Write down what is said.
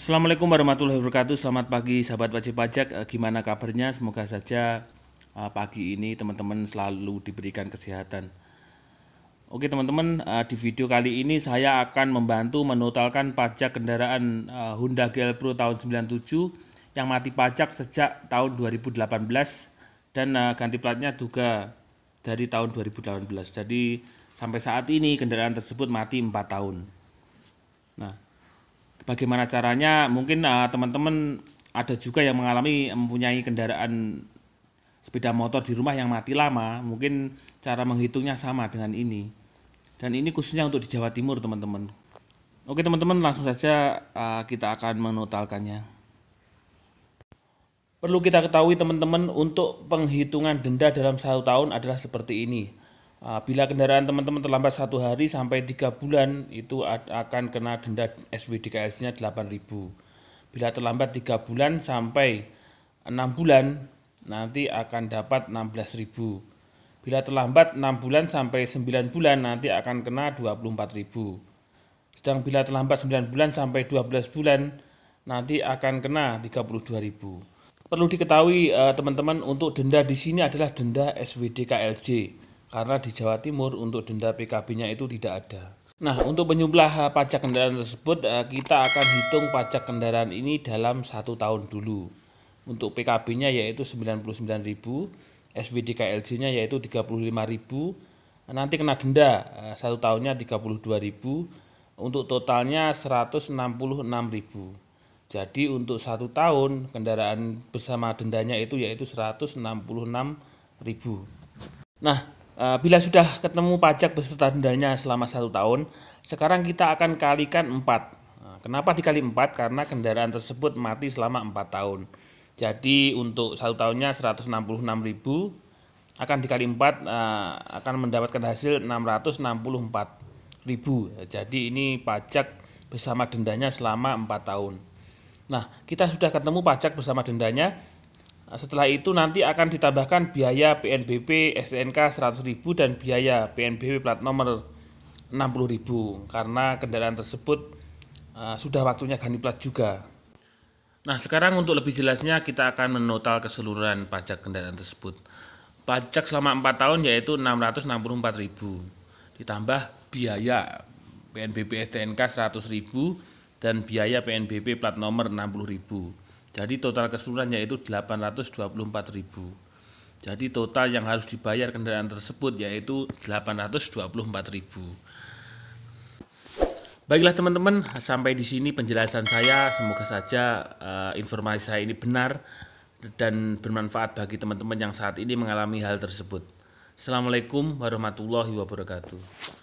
Assalamualaikum warahmatullahi wabarakatuh. Selamat pagi sahabat wajib pajak. Eh, gimana kabarnya? Semoga saja eh, pagi ini teman-teman selalu diberikan kesehatan. Oke teman-teman, eh, di video kali ini saya akan membantu menotalkan pajak kendaraan Honda GL Pro tahun 97 yang mati pajak sejak tahun 2018 dan ganti platnya juga dari tahun 2018. Jadi sampai saat ini kendaraan tersebut mati 4 tahun. Nah, bagaimana caranya mungkin eh, teman-teman uh, ada juga yang mengalami mempunyai kendaraan sepeda motor di rumah yang mati lama mungkin cara menghitungnya sama dengan ini dan ini khususnya untuk di Jawa Timur teman-teman oke teman-teman langsung saja uh, kita akan menotalkannya perlu kita ketahui teman-teman untuk penghitungan denda dalam satu tahun adalah seperti ini Ah, bila kendaraan teman-teman terlambat satu hari sampai tiga bulan itu akan kena denda SWDKS-nya 8.000. Bila terlambat tiga bulan sampai enam bulan nanti akan dapat 16.000. Bila terlambat enam bulan sampai sembilan bulan nanti akan kena 24.000. Sedang bila terlambat sembilan bulan sampai dua belas bulan nanti akan kena 32.000. Perlu diketahui eh, teman-teman untuk denda di sini adalah denda SWD KLJ karena di Jawa Timur untuk denda PKB-nya itu tidak ada. Nah, untuk penjumlah eh, pajak kendaraan tersebut, eh, kita akan hitung pajak kendaraan ini dalam satu tahun dulu. Untuk PKB-nya yaitu 99.000, SWDKLJ-nya yaitu 35.000, nanti kena denda eh, satu tahunnya 32.000, untuk totalnya 166.000. Jadi untuk satu tahun kendaraan bersama dendanya itu yaitu 166.000. Nah, Eh, bila sudah ketemu pajak beserta dendanya selama satu tahun, sekarang kita akan kalikan 4. Eh, kenapa dikali 4? Karena kendaraan tersebut mati selama 4 tahun. Jadi untuk satu tahunnya 166.000 akan dikali 4 eh, akan mendapatkan hasil 664.000. Jadi ini pajak bersama dendanya selama 4 tahun. Nah, kita sudah ketemu pajak bersama dendanya, Nah, setelah itu nanti akan ditambahkan biaya PNBP STNK 100.000 dan biaya PNBP plat nomor 60.000 karena kendaraan tersebut eh, sudah waktunya ganti plat juga. Nah, sekarang untuk lebih jelasnya kita akan menotal keseluruhan pajak kendaraan tersebut. Pajak selama 4 tahun yaitu 664.000 ditambah biaya PNBP STNK 100.000 dan biaya PNBP plat nomor 60.000. Jadi total keseluruhan yaitu 824.000. Jadi total yang harus dibayar kendaraan tersebut yaitu 824.000. Baiklah teman-teman, sampai di sini penjelasan saya. Semoga saja uh, informasi saya ini benar dan bermanfaat bagi teman-teman yang saat ini mengalami hal tersebut. Assalamualaikum warahmatullahi wabarakatuh.